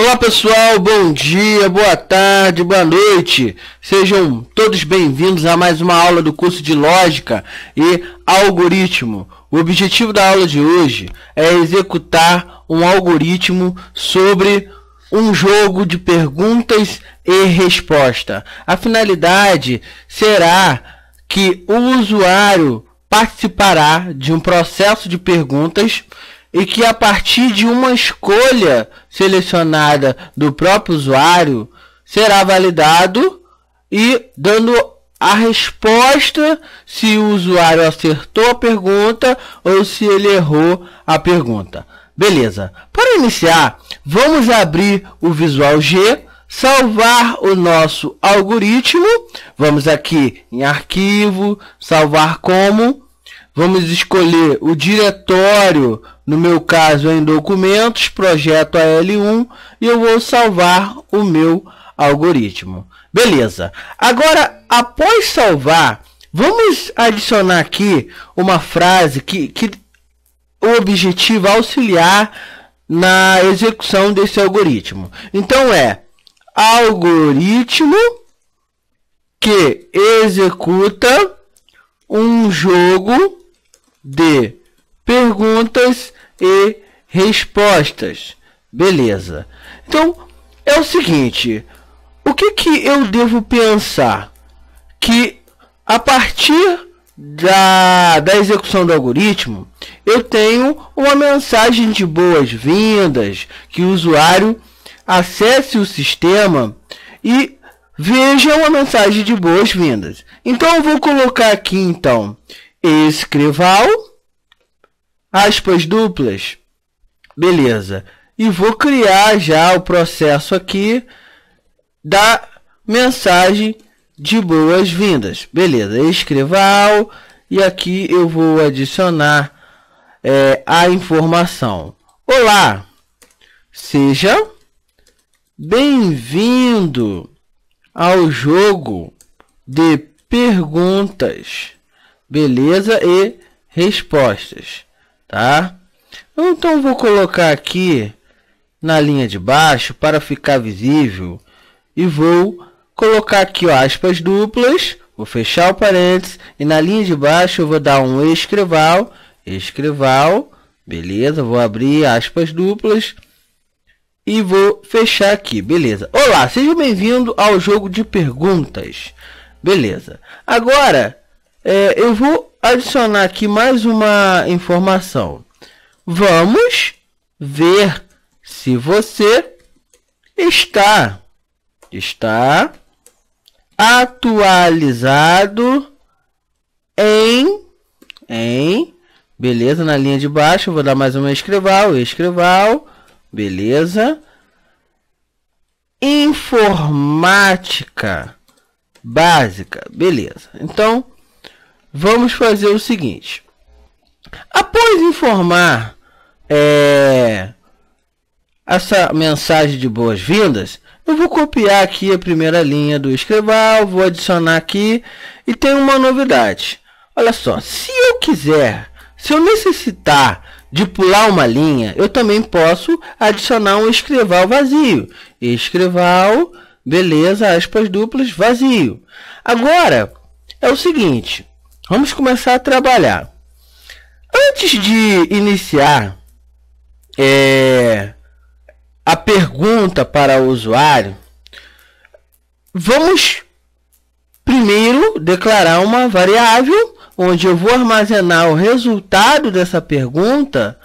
Olá pessoal, bom dia, boa tarde, boa noite. Sejam todos bem-vindos a mais uma aula do curso de Lógica e Algoritmo. O objetivo da aula de hoje é executar um algoritmo sobre um jogo de perguntas e resposta. A finalidade será que o usuário participará de um processo de perguntas e que a partir de uma escolha selecionada do próprio usuário será validado e dando a resposta se o usuário acertou a pergunta ou se ele errou a pergunta. Beleza. Para iniciar, vamos abrir o Visual G, salvar o nosso algoritmo. Vamos aqui em arquivo, salvar como. Vamos escolher o diretório no meu caso, em documentos, projeto AL1 e eu vou salvar o meu algoritmo. Beleza. Agora, após salvar, vamos adicionar aqui uma frase que, que o objetivo é auxiliar na execução desse algoritmo. Então é algoritmo que executa um jogo de perguntas e respostas. Beleza. Então, é o seguinte, o que que eu devo pensar? Que a partir da, da execução do algoritmo, eu tenho uma mensagem de boas-vindas, que o usuário acesse o sistema e veja uma mensagem de boas-vindas. Então eu vou colocar aqui então escreval aspas duplas. Beleza. E vou criar já o processo aqui da mensagem de boas-vindas. Beleza, escreva ao e aqui eu vou adicionar é, a informação. Olá, seja bem-vindo ao jogo de perguntas, beleza e respostas tá? Então, então vou colocar aqui na linha de baixo para ficar visível e vou colocar aqui ó, aspas duplas, vou fechar o parênteses e na linha de baixo eu vou dar um escreval, escreval, beleza, vou abrir aspas duplas e vou fechar aqui, beleza. Olá, seja bem-vindo ao jogo de perguntas, beleza. Agora é, eu vou adicionar aqui mais uma informação. Vamos ver se você está está atualizado em em beleza na linha de baixo vou dar mais uma escreval escreval beleza informática básica beleza então vamos fazer o seguinte. Após informar é, essa mensagem de boas-vindas, eu vou copiar aqui a primeira linha do escrival, vou adicionar aqui e tem uma novidade. Olha só, se eu quiser, se eu necessitar de pular uma linha, eu também posso adicionar um escrival vazio. Escrival, beleza, aspas duplas, vazio. Agora, é o seguinte, Vamos começar a trabalhar. Antes de iniciar é, a pergunta para o usuário, vamos primeiro declarar uma variável onde eu vou armazenar o resultado dessa pergunta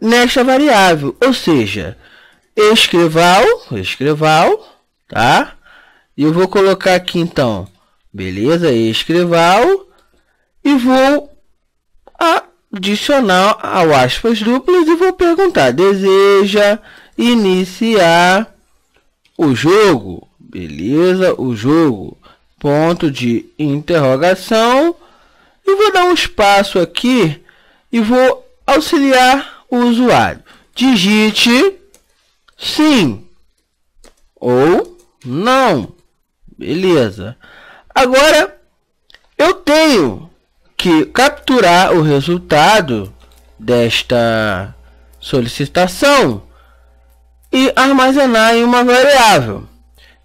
nesta variável, ou seja, escreval, escreval, tá? E eu vou colocar aqui então, beleza, escreval e vou adicionar ao aspas duplas e vou perguntar: deseja iniciar o jogo? Beleza, o jogo. Ponto de interrogação. E vou dar um espaço aqui e vou auxiliar o usuário. Digite sim ou não. Beleza. Agora eu tenho que capturar o resultado desta solicitação e armazenar em uma variável.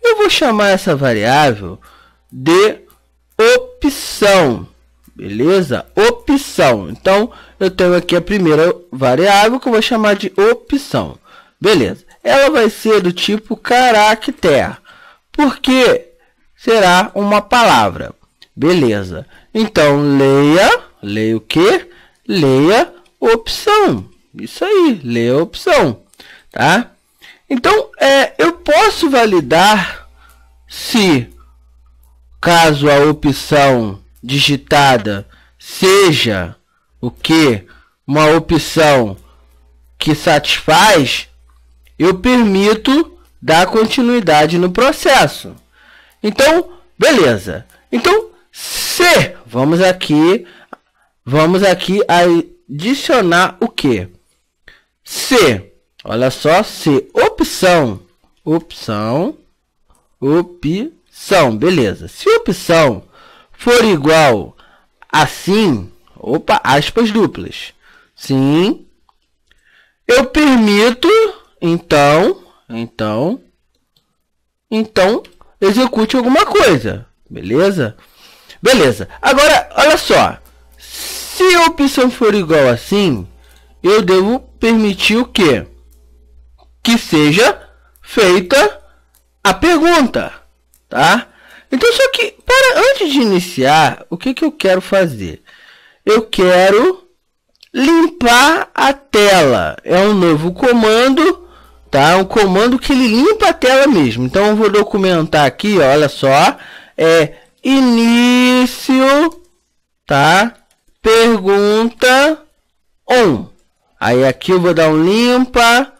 Eu vou chamar essa variável de opção, beleza? Opção. Então, eu tenho aqui a primeira variável que eu vou chamar de opção. Beleza. Ela vai ser do tipo caractere, porque será uma palavra. Beleza. Então, leia, leia o que? Leia opção. Isso aí, leia opção, tá? Então, é, eu posso validar se, caso a opção digitada seja o que? Uma opção que satisfaz, eu permito dar continuidade no processo. Então, beleza. Então, se Vamos aqui, vamos aqui adicionar o que? C. Olha só, C. Opção. Opção. Opção. Beleza. Se opção for igual a sim, opa, aspas duplas. Sim. Eu permito, então, então, então, execute alguma coisa. Beleza? Beleza. Agora, olha só. Se a opção for igual assim, eu devo permitir o quê? Que seja feita a pergunta, tá? Então, só que, para antes de iniciar, o que, que eu quero fazer? Eu quero limpar a tela. É um novo comando, tá? É um comando que ele limpa a tela mesmo. Então, eu vou documentar aqui, olha só. É início, tá? Pergunta 1. Aí aqui eu vou dar um limpa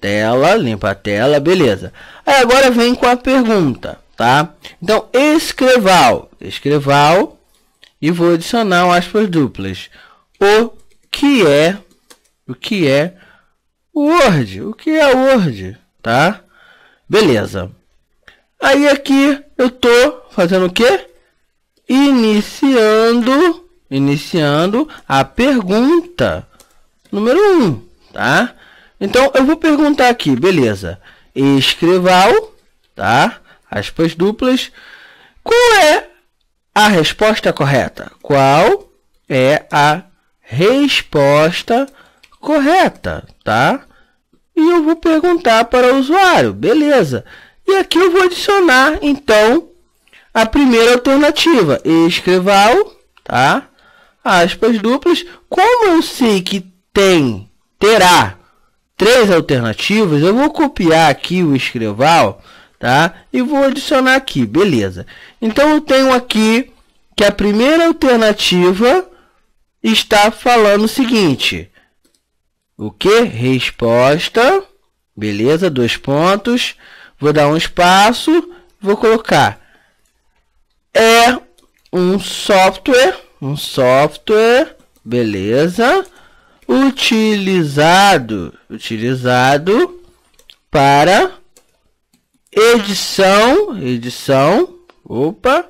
tela, limpa a tela, beleza. Aí agora vem com a pergunta, tá? Então, escreval, escreval e vou adicionar aspas duplas. O que é, o que é Word? O que é Word, tá? Beleza. Aí aqui eu tô fazendo o quê? iniciando, iniciando a pergunta número 1, um, tá? Então, eu vou perguntar aqui, beleza. escreval tá? Aspas duplas. Qual é a resposta correta? Qual é a resposta correta, tá? E eu vou perguntar para o usuário, beleza. E aqui eu vou adicionar, então, a primeira alternativa, escreval, tá? Aspas duplas. Como eu sei que tem, terá três alternativas, eu vou copiar aqui o escreval, tá? E vou adicionar aqui, beleza. Então eu tenho aqui que a primeira alternativa está falando o seguinte. O que? Resposta. Beleza, dois pontos. Vou dar um espaço. Vou colocar é um software, um software, beleza, utilizado, utilizado para edição, edição, opa,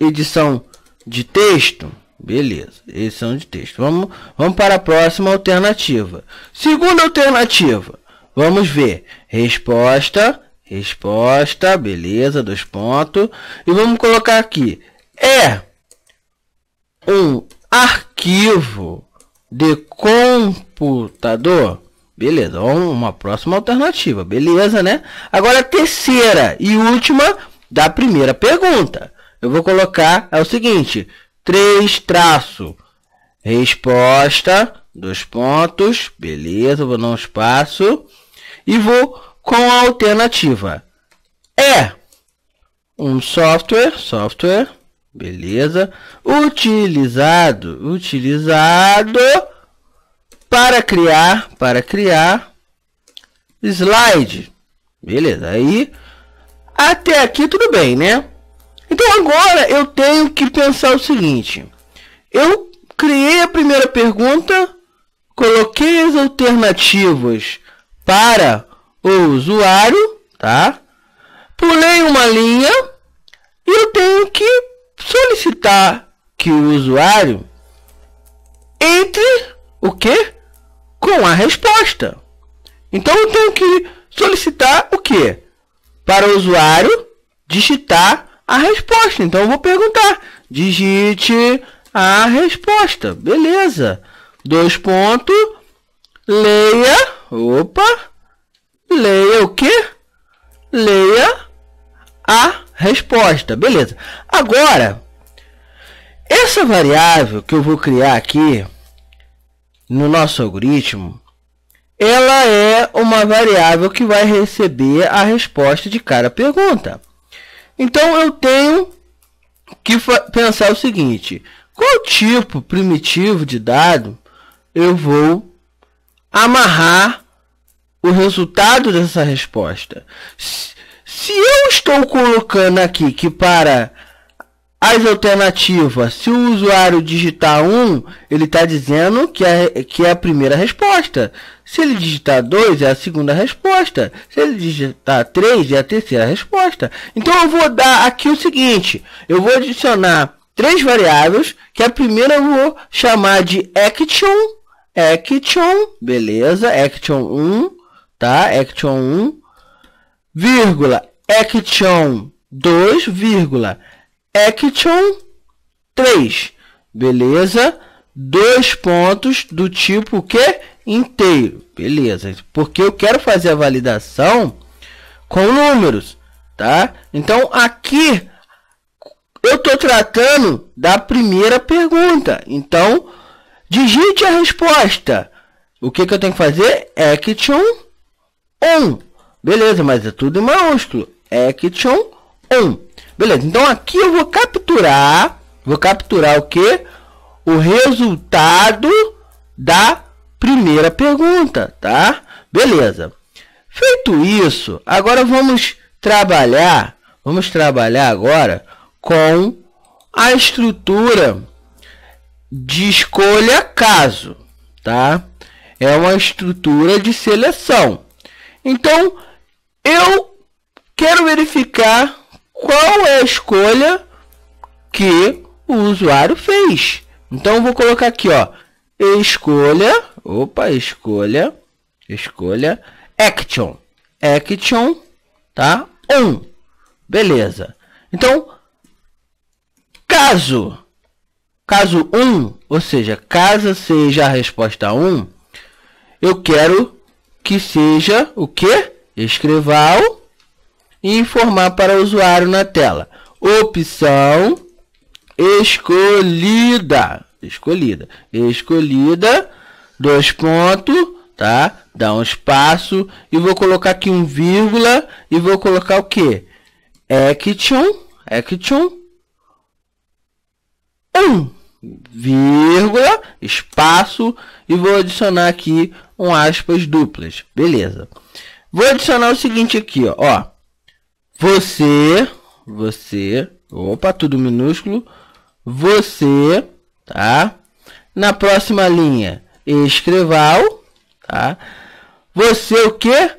edição de texto, beleza, edição de texto. Vamos, vamos para a próxima alternativa. Segunda alternativa, vamos ver, resposta Resposta, beleza, dois pontos. E vamos colocar aqui. É um arquivo de computador. Beleza, uma próxima alternativa, beleza, né? Agora a terceira e última da primeira pergunta. Eu vou colocar é o seguinte: três traço. Resposta, dois pontos, beleza, vou dar um espaço e vou com a alternativa é um software, software, beleza, utilizado, utilizado para criar, para criar slide, beleza. Aí até aqui tudo bem, né? Então agora eu tenho que pensar o seguinte: eu criei a primeira pergunta, coloquei as alternativas para o usuário, tá? Pulei uma linha e eu tenho que solicitar que o usuário entre o que? Com a resposta. Então eu tenho que solicitar o que? Para o usuário digitar a resposta. Então eu vou perguntar: digite a resposta. Beleza. Dois pontos. Leia. Opa Leia o que? Leia a resposta. Beleza. Agora, essa variável que eu vou criar aqui no nosso algoritmo, ela é uma variável que vai receber a resposta de cada pergunta. Então eu tenho que pensar o seguinte: qual tipo primitivo de dado eu vou amarrar o resultado dessa resposta. Se eu estou colocando aqui que para as alternativas, se o usuário digitar 1, ele está dizendo que é, que é a primeira resposta. Se ele digitar 2, é a segunda resposta. Se ele digitar 3, é a terceira resposta. Então eu vou dar aqui o seguinte: eu vou adicionar três variáveis, que a primeira eu vou chamar de action, action, beleza, action 1 tá? Action 1, vírgula, Action 2, vírgula, Action 3, beleza? Dois pontos do tipo que? Inteiro, beleza? Porque eu quero fazer a validação com números, tá? Então aqui eu estou tratando da primeira pergunta. Então digite a resposta. O que, que eu tenho que fazer? Action on. Beleza, mas é tudo em maiúsculo. Action 1. Beleza, então aqui eu vou capturar. Vou capturar o que? O resultado da primeira pergunta, tá? Beleza. Feito isso, agora vamos trabalhar. Vamos trabalhar agora com a estrutura de escolha caso, tá? É uma estrutura de seleção. Então, eu quero verificar qual é a escolha que o usuário fez. Então, vou colocar aqui, ó, escolha, opa, escolha, escolha, action, action, tá? Um, beleza. Então, caso, caso 1, um, ou seja, caso seja a resposta 1, um, eu quero que seja o que? Escreval e informar para o usuário na tela. Opção escolhida. Escolhida. Escolhida. Dois pontos. Tá? Dá um espaço. E vou colocar aqui um vírgula. E vou colocar o que? Action. Action. Um vírgula, espaço e vou adicionar aqui um aspas duplas. Beleza. Vou adicionar o seguinte aqui, ó. ó. Você, você, opa, tudo minúsculo. Você, tá? Na próxima linha, escreval, tá? Você o que?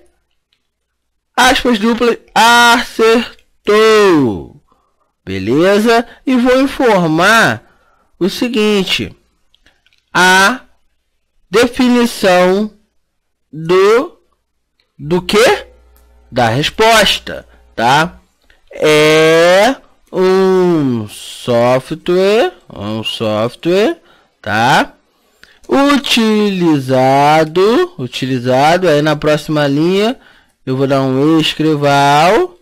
Aspas duplas, acertou. Beleza? E vou informar o seguinte. A definição do do que? Da resposta, tá? É um software, um software, tá? Utilizado, utilizado, aí na próxima linha eu vou dar um escreval,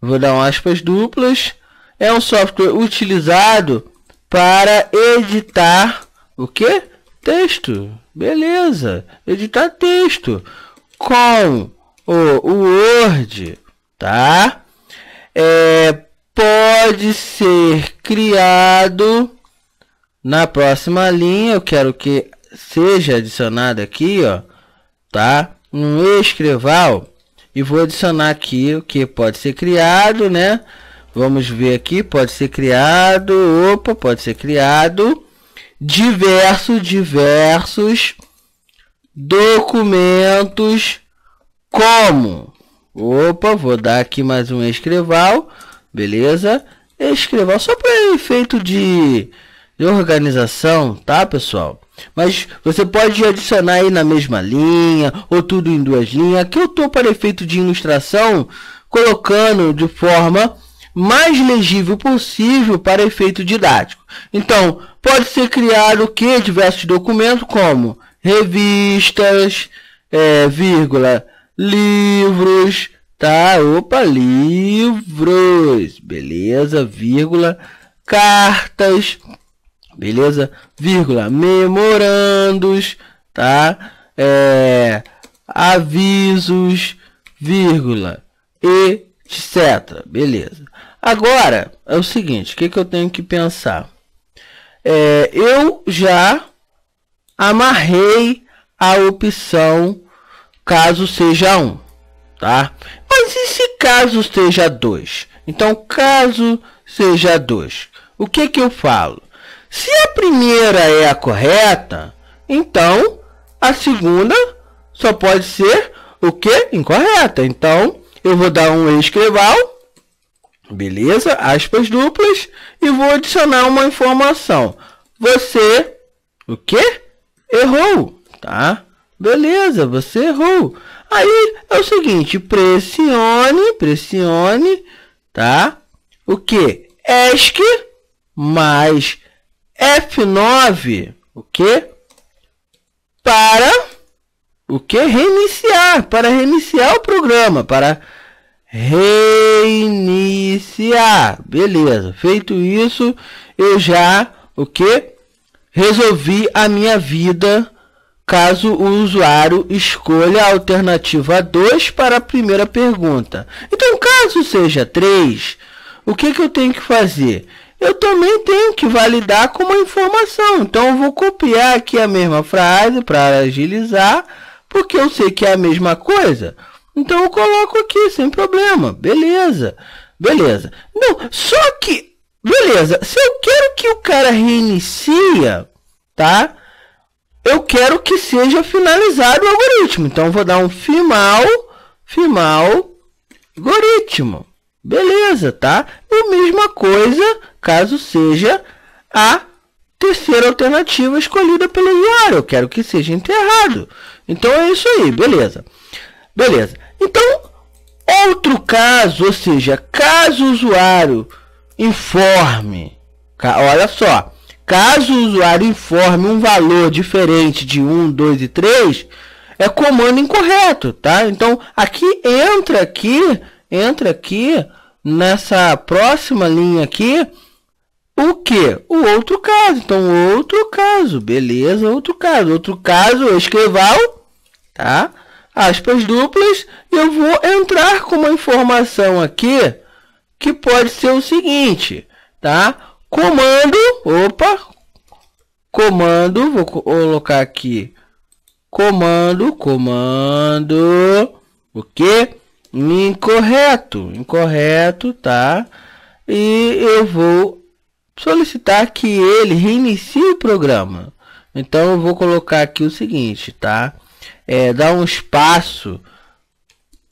vou dar um aspas duplas, é um software utilizado para editar o que? texto, beleza, editar texto com o, Word, tá? É, pode ser criado na próxima linha, eu quero que seja adicionado aqui, ó, tá? Um escreval e vou adicionar aqui o que pode ser criado, né? Vamos ver aqui, pode ser criado, opa, pode ser criado diversos, diversos documentos como. Opa, vou dar aqui mais um escreval, beleza? Escreval só para efeito de, de organização, tá, pessoal? Mas você pode adicionar aí na mesma linha ou tudo em duas linhas. Aqui eu estou para efeito de ilustração, colocando de forma mais legível possível para efeito didático. Então, pode ser criado o que diversos documentos como revistas, é, vírgula, livros, tá? Opa, livros, beleza, vírgula, cartas, beleza, vírgula, memorandos, tá? É, avisos, vírgula, etc. Beleza. Agora, é o seguinte, o que, que eu tenho que pensar? É, eu já amarrei a opção caso seja um, tá? Mas e se caso seja dois? Então, caso seja dois, o que que eu falo? Se a primeira é a correta, então a segunda só pode ser o que? Incorreta. Então, eu vou dar um escreval Beleza? Aspas duplas. E vou adicionar uma informação. Você, o que? Errou, tá? Beleza, você errou. Aí é o seguinte, pressione, pressione, tá? O que? ESC mais F9, o que? Para o que? Reiniciar, para reiniciar o programa, para reiniciar. Beleza, feito isso, eu já o que? Resolvi a minha vida caso o usuário escolha a alternativa 2 para a primeira pergunta. Então, caso seja 3, o que, que eu tenho que fazer? Eu também tenho que validar com uma informação. Então, eu vou copiar aqui a mesma frase para agilizar, porque eu sei que é a mesma coisa. Então eu coloco aqui, sem problema. Beleza. Beleza. Não, só que. Beleza. Se eu quero que o cara reinicia, tá? Eu quero que seja finalizado o algoritmo. Então vou dar um final. Final. Algoritmo. Beleza, tá? E mesma coisa caso seja a terceira alternativa escolhida pelo usuário. Eu quero que seja enterrado. Então é isso aí, beleza. Beleza. Então, outro caso, ou seja, caso o usuário informe, olha só, caso o usuário informe um valor diferente de 1, 2 e 3, é comando incorreto, tá? Então, aqui entra aqui, entra aqui nessa próxima linha aqui, o que? O outro caso. Então, outro caso, beleza, outro caso, outro caso, escreval, tá? aspas duplas, eu vou entrar com uma informação aqui que pode ser o seguinte, tá? Comando, opa, comando, vou colocar aqui, comando, comando, o que? Incorreto, incorreto, tá? E eu vou solicitar que ele reinicie o programa. Então eu vou colocar aqui o seguinte, tá? é, dá um espaço,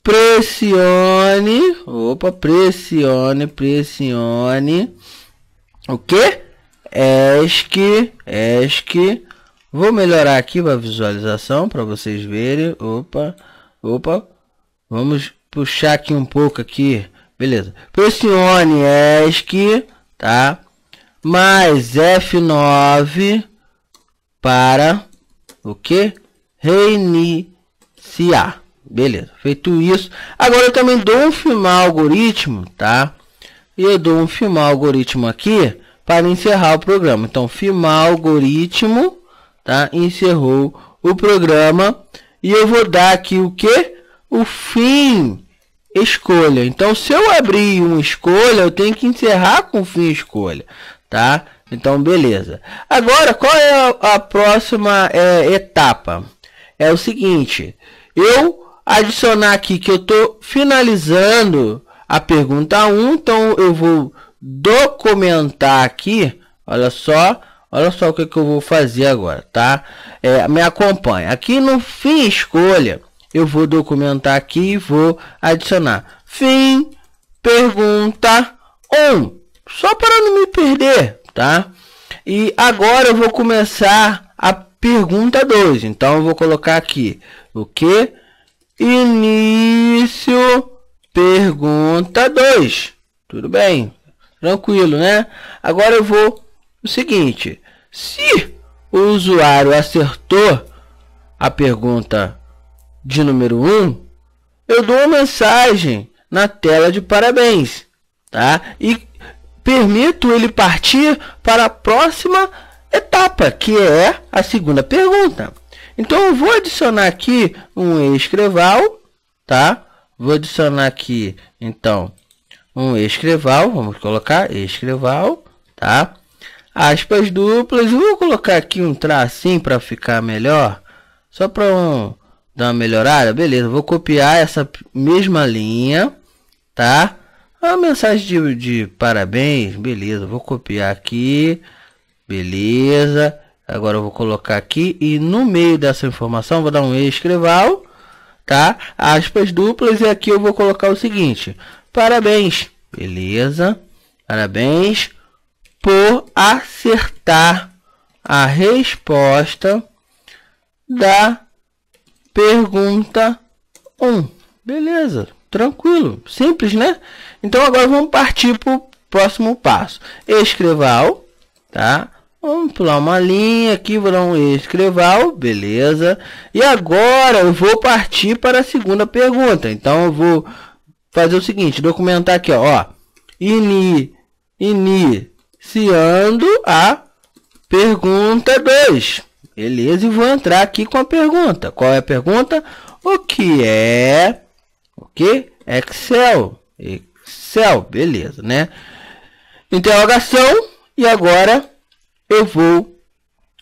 pressione, opa, pressione, pressione, o que? ESC, ESC, vou melhorar aqui a visualização para vocês verem, opa, opa, vamos puxar aqui um pouco aqui, beleza, pressione ESC, tá? Mais F9 para o que? reiniciar. Beleza, feito isso. Agora eu também dou um filmar algoritmo, tá? E eu dou um filmar algoritmo aqui para encerrar o programa. Então, filmar algoritmo, tá? Encerrou o programa. E eu vou dar aqui o que? O fim escolha. Então, se eu abrir uma escolha, eu tenho que encerrar com fim escolha, tá? Então, beleza. Agora, qual é a, a próxima é, etapa? é o seguinte: eu adicionar aqui que eu estou finalizando a pergunta 1, então eu vou documentar aqui. Olha só, olha só o que, é que eu vou fazer agora, tá? É, me acompanha. Aqui no fim escolha, eu vou documentar aqui e vou adicionar. Fim, pergunta 1. Só para não me perder, tá? E agora eu vou começar a pergunta 2. Então vou colocar aqui o que? Início pergunta 2. Tudo bem? Tranquilo, né? Agora eu vou o seguinte: se o usuário acertou a pergunta de número 1, um, eu dou uma mensagem na tela de parabéns, tá? E permito ele partir para a próxima etapa, que é a segunda pergunta. Então eu vou adicionar aqui um escreval, tá? Vou adicionar aqui, então, um escreval, vamos colocar escreval, tá? Aspas duplas, vou colocar aqui um tracinho para ficar melhor, só para um, dar uma melhorada, beleza? Vou copiar essa mesma linha, tá? É a mensagem de, de parabéns, beleza? Vou copiar aqui. Beleza. Agora eu vou colocar aqui e no meio dessa informação vou dar um escreval, tá? Aspas duplas e aqui eu vou colocar o seguinte. Parabéns. Beleza. Parabéns por acertar a resposta da pergunta 1. Beleza, tranquilo, simples, né? Então agora vamos partir para o próximo passo. Escreval, tá? Vamos pular uma linha aqui, vou dar um escreval, beleza. E agora eu vou partir para a segunda pergunta. Então eu vou fazer o seguinte, documentar aqui, ó. Ini, iniciando a pergunta 2. Beleza, e vou entrar aqui com a pergunta. Qual é a pergunta? O que é o que? Excel. Excel, beleza, né? Interrogação e agora eu vou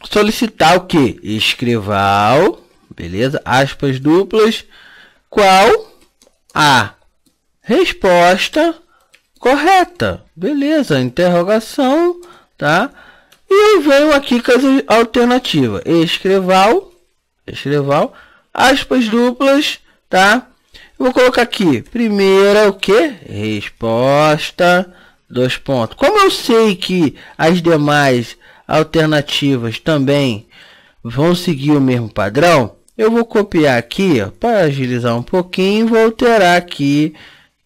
solicitar o que? Escrival, beleza? Aspas duplas, qual a resposta correta, beleza? Interrogação, tá? E eu venho aqui com as alternativas. Escreval, escreval, aspas duplas, tá? Eu vou colocar aqui, primeira o que? Resposta, dois pontos. Como eu sei que as demais alternativas também vão seguir o mesmo padrão, eu vou copiar aqui para agilizar um pouquinho, vou alterar aqui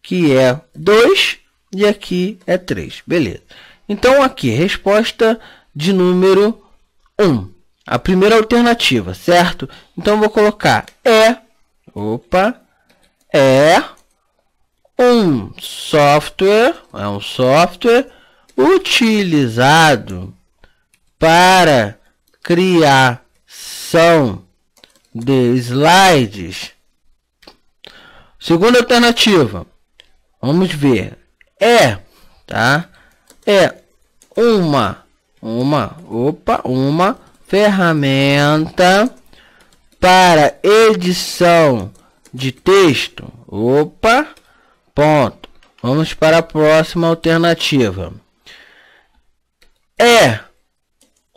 que é 2 e aqui é 3, beleza. Então aqui, resposta de número 1, um, a primeira alternativa, certo? Então vou colocar é, opa, é um software, é um software utilizado para criação de slides. Segunda alternativa, vamos ver, é, tá? É uma, uma, opa, uma ferramenta para edição de texto. Opa, ponto. Vamos para a próxima alternativa. É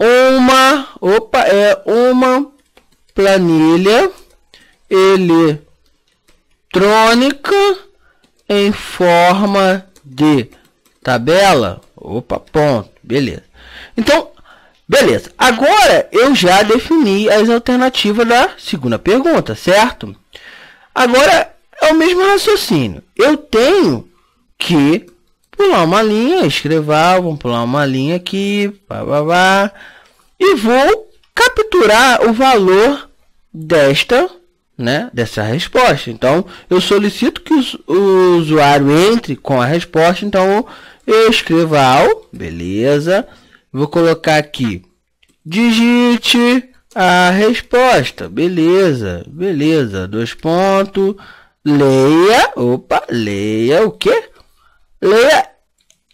uma, opa, é uma planilha eletrônica em forma de tabela. Opa, ponto, beleza. Então, beleza. Agora eu já defini as alternativas da segunda pergunta, certo? Agora é o mesmo raciocínio. Eu tenho que pular uma linha, escrevar, vamos pular uma linha aqui, pá, pá, pá, e vou capturar o valor desta, né, dessa resposta. Então, eu solicito que o, usuário entre com a resposta, então eu escrevo ao, beleza, vou colocar aqui, digite a resposta, beleza, beleza, dois pontos, leia, opa, leia o quê? Leia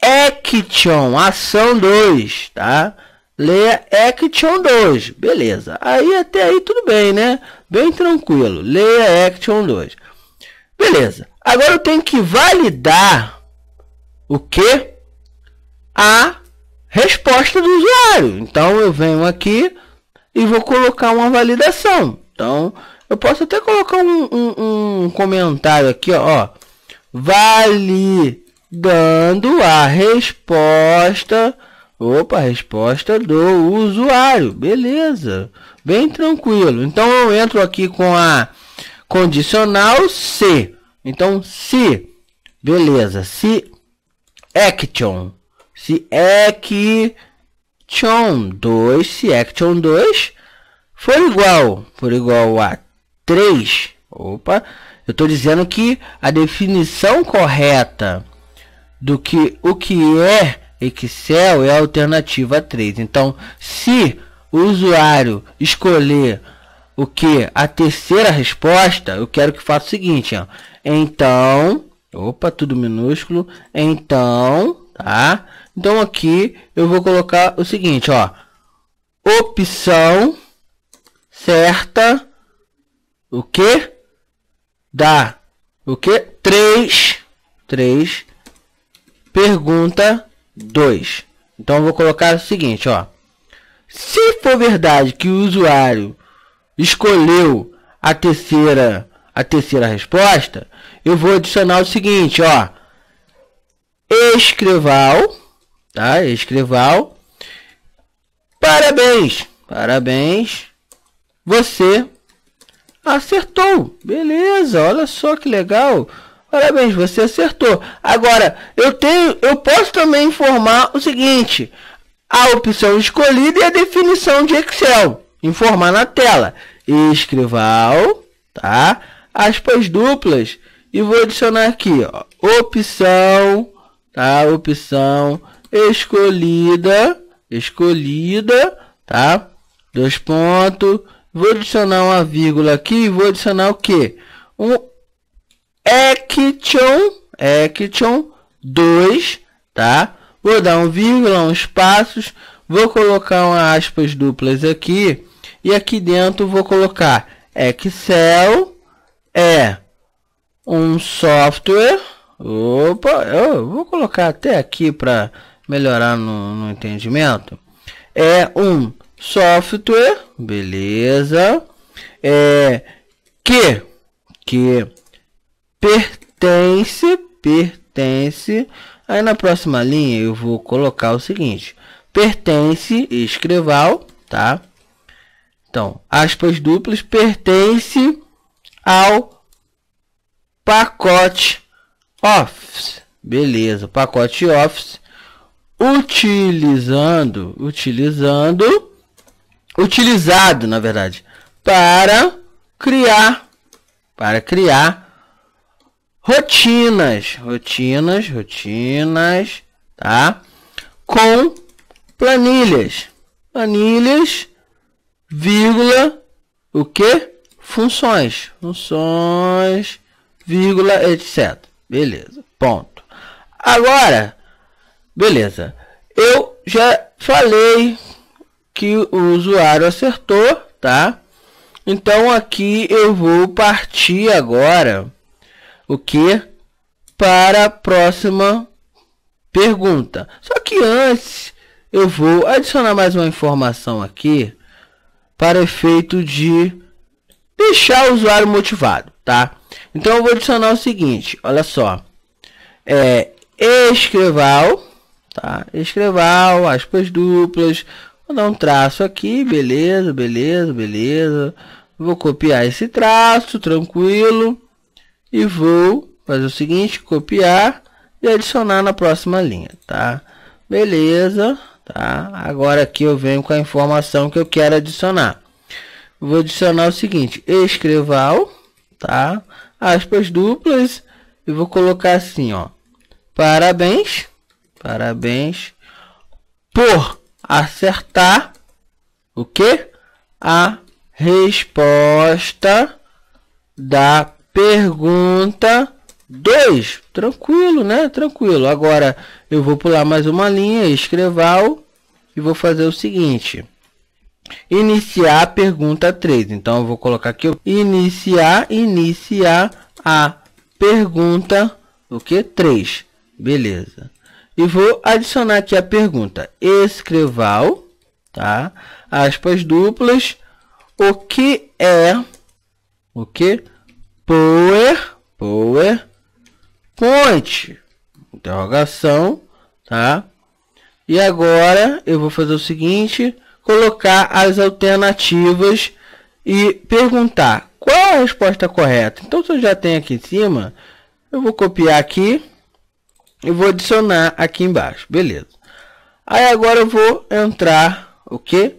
Action, ação 2, tá? Leia Action 2, beleza. Aí até aí tudo bem, né? Bem tranquilo. Leia Action 2. Beleza. Agora eu tenho que validar o que? A resposta do usuário. Então eu venho aqui e vou colocar uma validação. Então eu posso até colocar um, um, um comentário aqui, ó. ó vale dando a resposta, opa, resposta do usuário. Beleza, bem tranquilo. Então eu entro aqui com a condicional se. Então se, beleza, se action, se action 2, se action 2 for igual, for igual a 3, opa, eu estou dizendo que a definição correta do que o que é Excel é a alternativa 3. Então, se o usuário escolher o que a terceira resposta, eu quero que faça o seguinte, ó. Então, opa, tudo minúsculo. Então, tá? Então aqui eu vou colocar o seguinte, ó. Opção certa o que dá o que 3 3 Pergunta 2. Então vou colocar o seguinte, ó. Se for verdade que o usuário escolheu a terceira a terceira resposta, eu vou adicionar o seguinte, ó. Escreval, tá? Escreval. Parabéns. Parabéns. Você acertou. Beleza, olha só que legal. Parabéns, você acertou. Agora, eu tenho, eu posso também informar o seguinte: a opção escolhida e a definição de Excel. Informar na tela. Escrival, tá? Aspas duplas. E vou adicionar aqui, ó, opção, tá? Opção escolhida, escolhida, tá? Dois pontos. Vou adicionar uma vírgula aqui e vou adicionar o que? Um action, action 2, tá? Vou dar um vírgula, uns passos, vou colocar umas aspas duplas aqui e aqui dentro vou colocar Excel é um software. Opa, eu vou colocar até aqui para melhorar no, no entendimento. É um software, beleza? É que que pertence, pertence. Aí na próxima linha eu vou colocar o seguinte: pertence, escreval, tá? Então, aspas duplas, pertence ao pacote Office. Beleza, pacote Office. Utilizando, utilizando, utilizado, na verdade, para criar, para criar rotinas, rotinas, rotinas, tá? Com planilhas, planilhas, vírgula, o que? Funções, funções, vírgula, etc. Beleza, ponto. Agora, beleza, eu já falei que o usuário acertou, tá? Então aqui eu vou partir agora o que? Para a próxima pergunta. Só que antes, eu vou adicionar mais uma informação aqui para efeito de deixar o usuário motivado, tá? Então eu vou adicionar o seguinte, olha só. É escreval, tá? Escreval, aspas duplas, vou dar um traço aqui, beleza, beleza, beleza. Vou copiar esse traço, tranquilo e vou fazer o seguinte, copiar e adicionar na próxima linha, tá? Beleza, tá? Agora aqui eu venho com a informação que eu quero adicionar. Vou adicionar o seguinte, escreval, tá? Aspas duplas e vou colocar assim, ó. Parabéns, parabéns por acertar o que? A resposta da Pergunta 2. Tranquilo, né? Tranquilo. Agora eu vou pular mais uma linha, escreval e vou fazer o seguinte. Iniciar a pergunta 3. Então eu vou colocar aqui iniciar, iniciar a pergunta o que? 3. Beleza. E vou adicionar aqui a pergunta escreval, tá? Aspas duplas. O que é o que? power, power point, interrogação, tá? E agora eu vou fazer o seguinte, colocar as alternativas e perguntar qual é a resposta correta. Então, se eu já tenho aqui em cima, eu vou copiar aqui e vou adicionar aqui embaixo, beleza. Aí agora eu vou entrar, o que?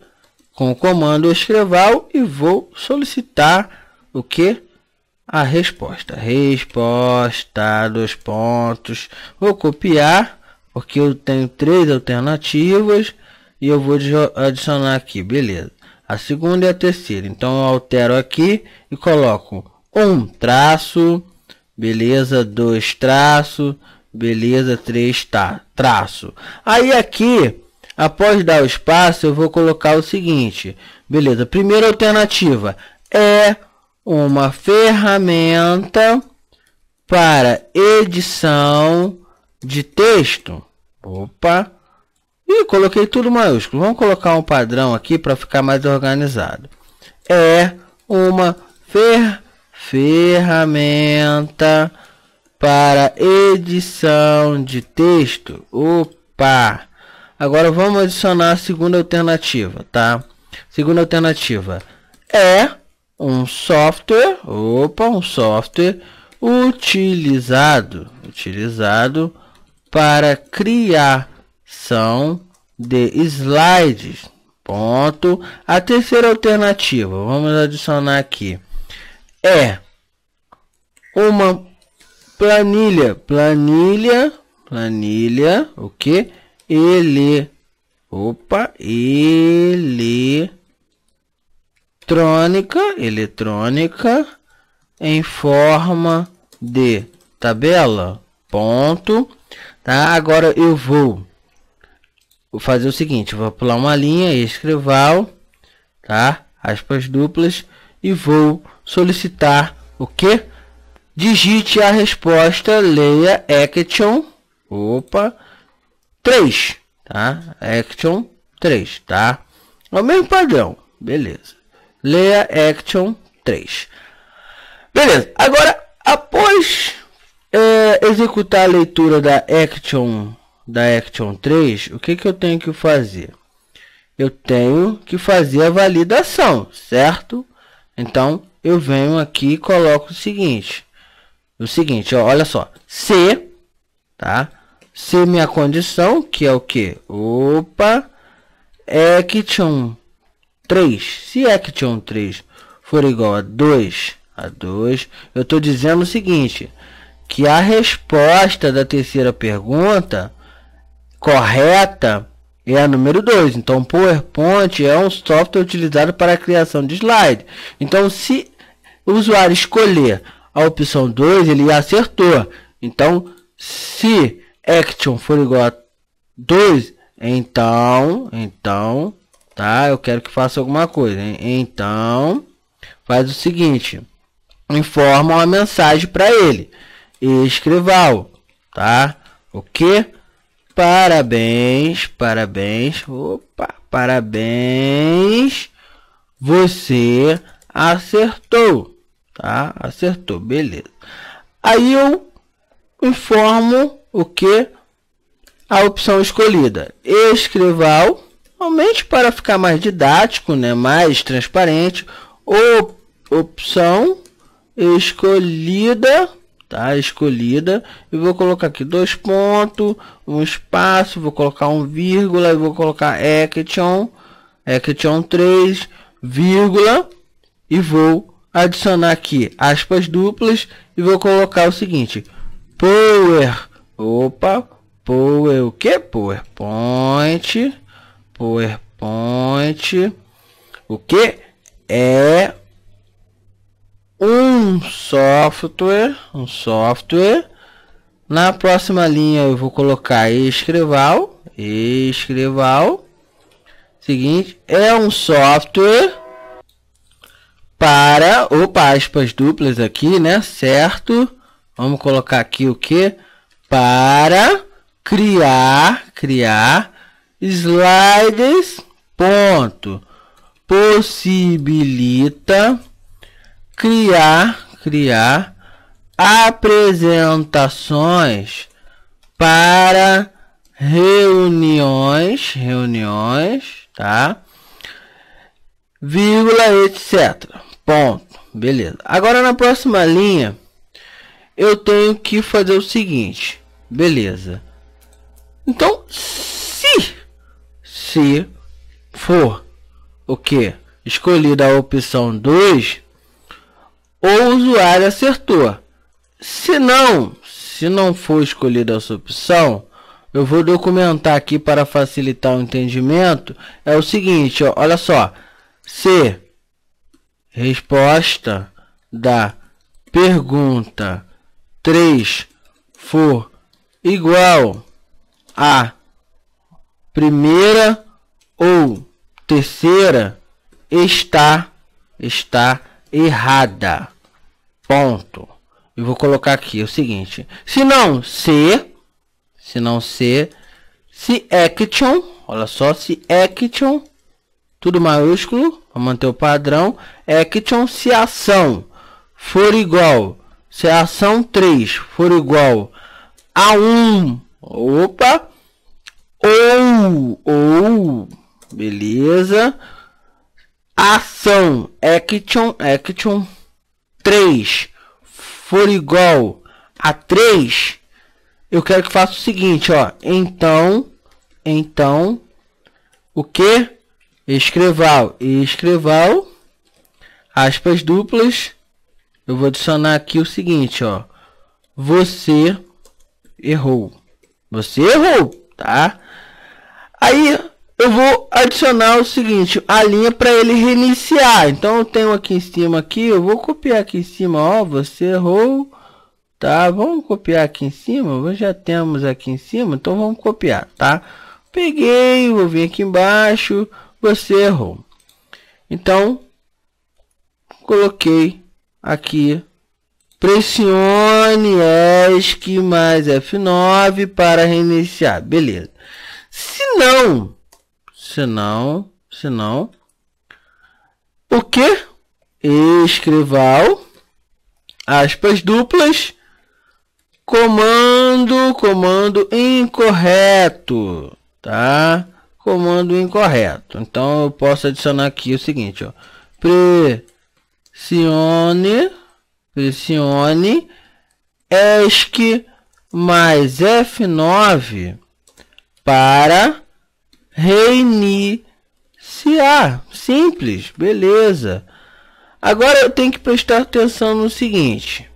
Com o comando escreval e vou solicitar o que? a resposta. Resposta dois pontos. Vou copiar, porque eu tenho três alternativas e eu vou adicionar aqui, beleza. A segunda e a terceira. Então eu altero aqui e coloco um traço, beleza, dois traço, beleza, três tá, traço. Aí aqui, após dar o espaço, eu vou colocar o seguinte, beleza. Primeira alternativa é uma ferramenta para edição de texto. Opa! E coloquei tudo maiúsculo. Vamos colocar um padrão aqui para ficar mais organizado. É uma fer ferramenta para edição de texto. Opa! Agora vamos adicionar a segunda alternativa, tá? Segunda alternativa é um software, opa, um software utilizado, utilizado para criação de slides. Ponto. A terceira alternativa, vamos adicionar aqui, é uma planilha, planilha, planilha, o que? Ele, opa, ele eletrônica, eletrônica em forma de tabela, ponto. Tá? Agora eu vou fazer o seguinte, vou pular uma linha, escreval, tá? Aspas duplas e vou solicitar o que? Digite a resposta, leia action, opa, 3, tá? Action 3, tá? É o mesmo padrão, beleza. Leia Action 3. Beleza, agora após é, executar a leitura da Action da Action 3, o que, que eu tenho que fazer? Eu tenho que fazer a validação, certo? Então eu venho aqui e coloco o seguinte. O seguinte, ó, olha só. se tá? se minha condição, que é o que? Opa, action 3, se action é 3 for igual a 2, a 2, eu estou dizendo o seguinte, que a resposta da terceira pergunta correta é a número 2. Então, PowerPoint é um software utilizado para a criação de slide. Então, se o usuário escolher a opção 2, ele acertou. Então, se action for igual a 2, então, então tá? Eu quero que faça alguma coisa. Hein? Então, faz o seguinte: informa uma mensagem para ele e escreval, tá? O que? Parabéns, parabéns, opa, parabéns. Você acertou, tá? Acertou, beleza. Aí eu informo o que a opção escolhida. Escreval Somente para ficar mais didático, né, mais transparente, op opção escolhida, tá? Escolhida, e vou colocar aqui dois pontos, um espaço, vou colocar um vírgula e vou colocar Equiton, Equiton 3, vírgula, e vou adicionar aqui aspas duplas e vou colocar o seguinte: Power, opa, Power, o que? PowerPoint PowerPoint, o que é um software, um software. Na próxima linha eu vou colocar escreval, escreval. Seguinte, é um software para, opa, aspas duplas aqui, né? Certo? Vamos colocar aqui o que? Para criar, criar slides ponto possibilita criar criar apresentações para reuniões reuniões tá vírgula etc ponto beleza agora na próxima linha eu tenho que fazer o seguinte beleza então se se for o que escolhida a opção 2, o usuário acertou. Se não, se não for escolhida essa opção, eu vou documentar aqui para facilitar o entendimento. É o seguinte, ó, olha só. Se resposta da pergunta 3 for igual a primeira ou terceira está está errada. Ponto. E vou colocar aqui é o seguinte: se não se se não se se é action, olha só, se action é tudo maiúsculo, para manter o padrão, action se ação for igual, se a ação 3 for igual a 1, opa, ou, ou, beleza. Ação, action, action. 3 for igual a 3, eu quero que faça o seguinte, ó. Então, então, o que? Escreval, escreval, aspas duplas. Eu vou adicionar aqui o seguinte, ó. Você errou. Você errou, tá? Aí eu vou adicionar o seguinte, a linha para ele reiniciar. Então eu tenho aqui em cima aqui, eu vou copiar aqui em cima, ó, você errou. Tá, vamos copiar aqui em cima, já temos aqui em cima, então vamos copiar, tá? Peguei, vou vir aqui embaixo, você errou. Então, coloquei aqui pressione ESC mais F9 para reiniciar. Beleza. Se não, se não, se não, o que? Escrival, aspas duplas, comando, comando incorreto, tá? Comando incorreto. Então eu posso adicionar aqui o seguinte, ó. Pressione, pressione, ESC mais F9 para reiniciar. Simples, beleza. Agora eu tenho que prestar atenção no seguinte,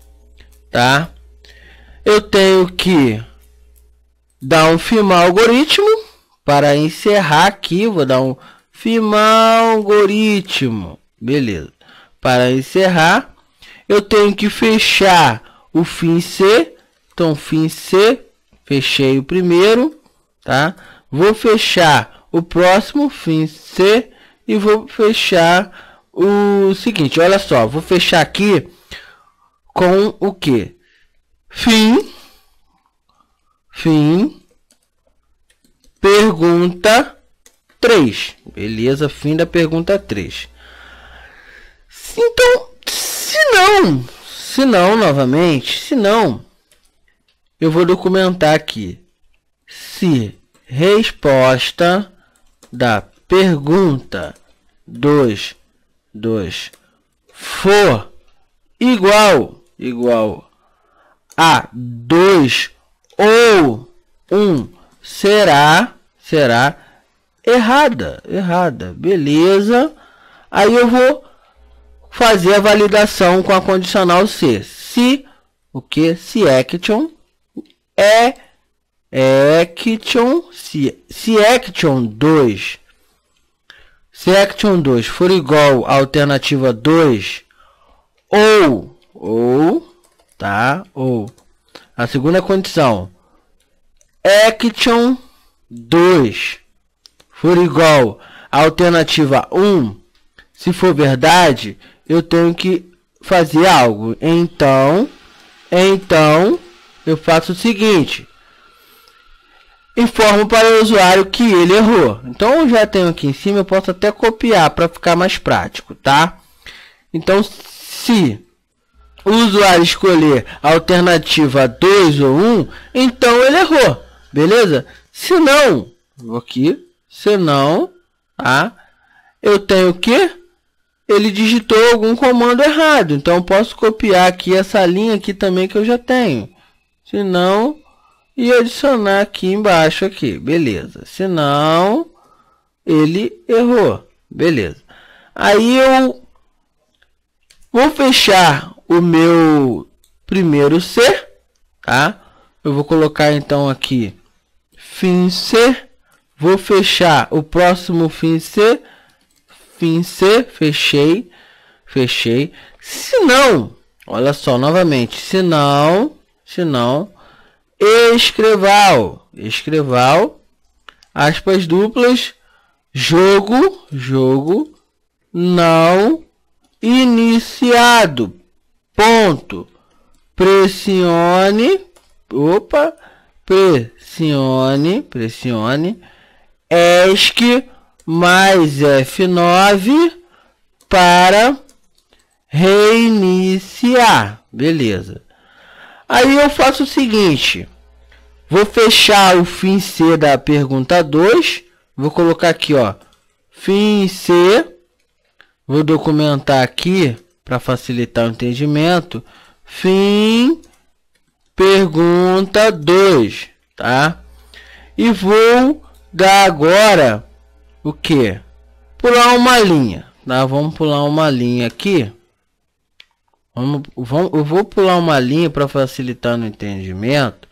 tá? Eu tenho que dar um firmar algoritmo para encerrar aqui, vou dar um firmar algoritmo, beleza? Para encerrar, eu tenho que fechar o fim C, então fim C, fechei o primeiro tá? Vou fechar o próximo fim C e vou fechar o seguinte, olha só, vou fechar aqui com o que? Fim, fim, pergunta 3. Beleza, fim da pergunta 3. Então, se não, se não novamente, se não, eu vou documentar aqui se resposta da pergunta 2, 2 for igual, igual a 2 ou 1, um, será, será errada, errada, beleza? Aí eu vou fazer a validação com a condicional c se o que, se action é Action, se, se Action 2 se Action 2 for igual à alternativa 2 ou ou tá ou a segunda condição Action 2 for igual à alternativa 1 se for verdade eu tenho que fazer algo então então eu faço o seguinte informo para o usuário que ele errou. Então eu já tenho aqui em cima, eu posso até copiar para ficar mais prático, tá? Então se o usuário escolher a alternativa 2 ou 1, um, então ele errou, beleza? Se não, vou aqui, se não, tá? Eu tenho que ele digitou algum comando errado, então posso copiar aqui essa linha aqui também que eu já tenho. Se não, e adicionar aqui embaixo aqui, beleza. Senão ele errou, beleza. Aí eu vou fechar o meu primeiro C, tá? Eu vou colocar então aqui fim C, vou fechar o próximo fim C, fim C, fechei, fechei. Se não, olha só novamente, se não, se não escreval, escreval, aspas duplas, jogo, jogo não iniciado. Ponto. Pressione, opa, pressione, pressione ESC mais F9 para reiniciar. Beleza. Aí eu faço o seguinte. Vou fechar o fim C da pergunta 2. Vou colocar aqui, ó. Fim C. Vou documentar aqui para facilitar o entendimento. Fim pergunta 2, tá? E vou dar agora o que? Pular uma linha, tá? Vamos pular uma linha aqui. Vamos, vamos, eu vou pular uma linha para facilitar no entendimento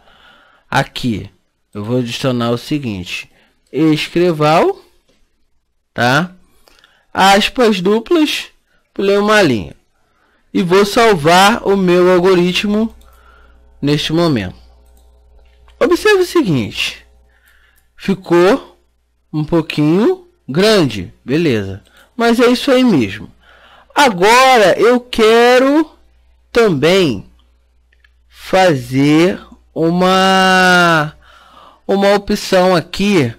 Aqui, eu vou adicionar o seguinte. Escreval, tá? Aspas duplas, pulei uma linha. E vou salvar o meu algoritmo neste momento. Observe o seguinte. Ficou um pouquinho grande, beleza. Mas é isso aí mesmo. Agora eu quero também fazer uma uma opção aqui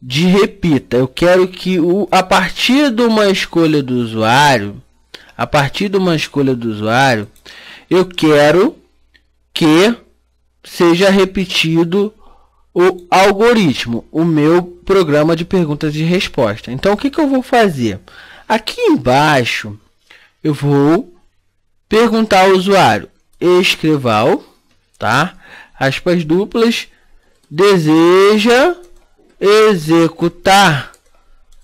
de repita. Eu quero que o, a partir de uma escolha do usuário, a partir de uma escolha do usuário, eu quero que seja repetido o algoritmo, o meu programa de perguntas e respostas. Então, o que, que eu vou fazer? Aqui embaixo, eu vou perguntar ao usuário escreval, tá? aspas duplas, deseja executar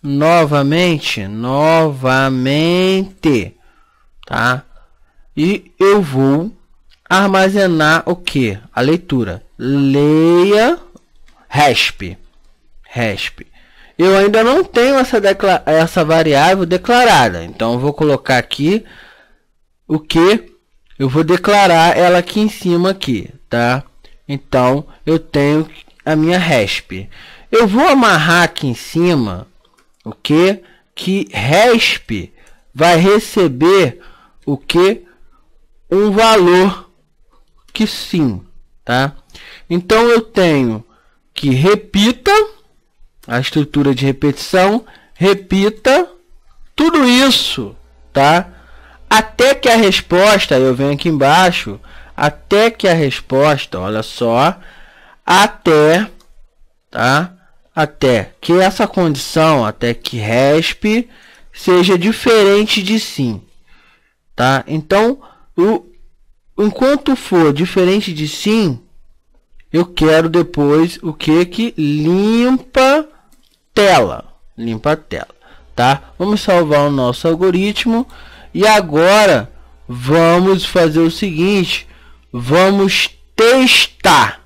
novamente, novamente, tá? E eu vou armazenar o que? A leitura. Leia resp. Resp. Eu ainda não tenho essa, essa variável declarada. Então vou colocar aqui o que? Eu vou declarar ela aqui em cima aqui, tá? Então eu tenho a minha RESP. Eu vou amarrar aqui em cima o que que RESP vai receber o que um valor que sim, tá? Então eu tenho que repita a estrutura de repetição, repita tudo isso, tá? Até que a resposta, eu venho aqui embaixo, até que a resposta, olha só, até, tá? Até que essa condição, até que resp seja diferente de sim, tá? Então, o, enquanto for diferente de sim, eu quero depois o que que limpa tela, limpa tela, tá? Vamos salvar o nosso algoritmo e agora vamos fazer o seguinte, vamos testar.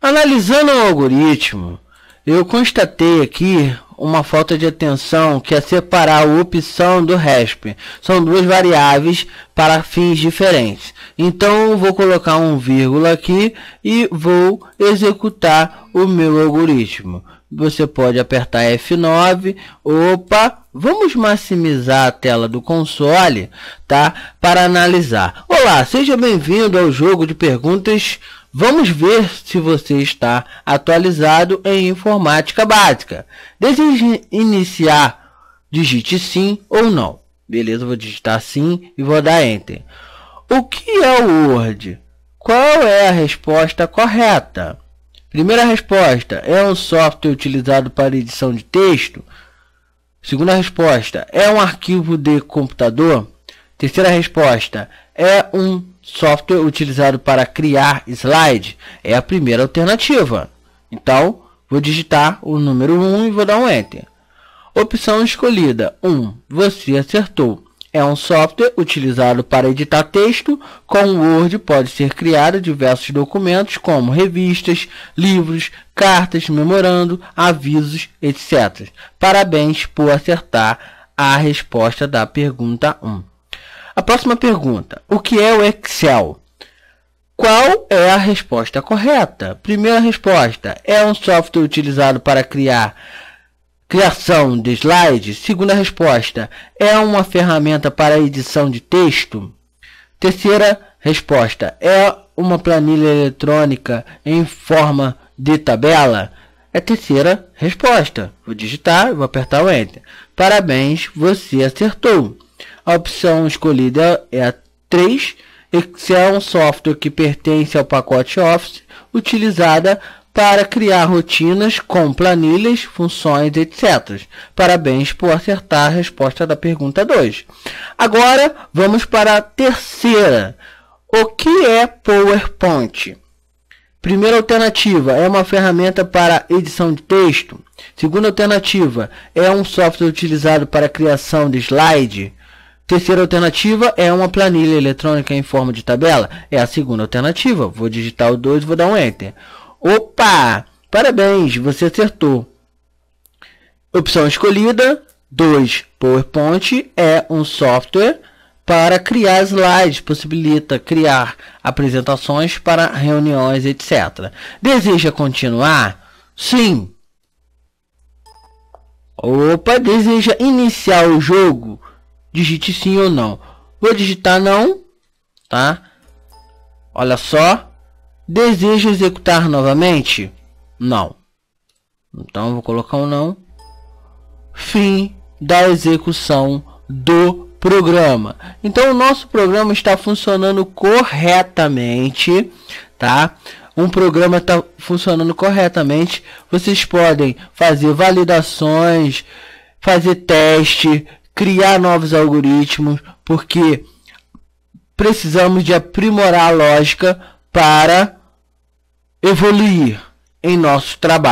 Analisando o algoritmo, eu constatei aqui uma falta de atenção que é separar a opção do RESP. São duas variáveis para fins diferentes. Então vou colocar um vírgula aqui e vou executar o meu algoritmo. Você pode apertar F9, opa, Vamos maximizar a tela do console, tá? Para analisar. Olá, seja bem-vindo ao jogo de perguntas. Vamos ver se você está atualizado em informática básica. Deseja iniciar? Digite sim ou não. Beleza, vou digitar sim e vou dar enter. O que é o Word? Qual é a resposta correta? Primeira resposta: é um software utilizado para edição de texto. Segunda resposta, é um arquivo de computador? Terceira resposta, é um software utilizado para criar slide? É a primeira alternativa. Então, vou digitar o número 1 e vou dar um Enter. Opção escolhida 1. Você acertou. É um software utilizado para editar texto. Com o Word pode ser criado diversos documentos como revistas, livros, cartas, memorando, avisos, etc. Parabéns por acertar a resposta da pergunta 1. A próxima pergunta: O que é o Excel? Qual é a resposta correta? Primeira resposta: É um software utilizado para criar criação de slides? Segunda resposta: É uma ferramenta para edição de texto? Terceira resposta: É uma planilha eletrônica em forma de tabela? É a terceira resposta. Vou digitar, vou apertar o Enter. Parabéns, você acertou. A opção escolhida é a 3, Excel é um software que pertence ao pacote Office, utilizada para criar rotinas com planilhas, funções, etc. Parabéns por acertar a resposta da pergunta 2. Agora, vamos para a terceira. O que é PowerPoint? Primeira alternativa é uma ferramenta para edição de texto. Segunda alternativa é um software utilizado para criação de slide. Terceira alternativa é uma planilha eletrônica em forma de tabela. É a segunda alternativa. Vou digitar o 2 e vou dar um enter. Opa! Parabéns, você acertou. Opção escolhida 2. PowerPoint é um software para criar slides, possibilita criar apresentações para reuniões, etc. Deseja continuar? Sim. Opa, deseja iniciar o jogo? Digite sim ou não. Vou digitar não, tá? Olha só. Deseja executar novamente? Não. Então vou colocar um não. Fim da execução do programa. Então o nosso programa está funcionando corretamente, tá? Um programa está funcionando corretamente. Vocês podem fazer validações, fazer teste, criar novos algoritmos, porque precisamos de aprimorar a lógica para evoluir em nosso trabalho.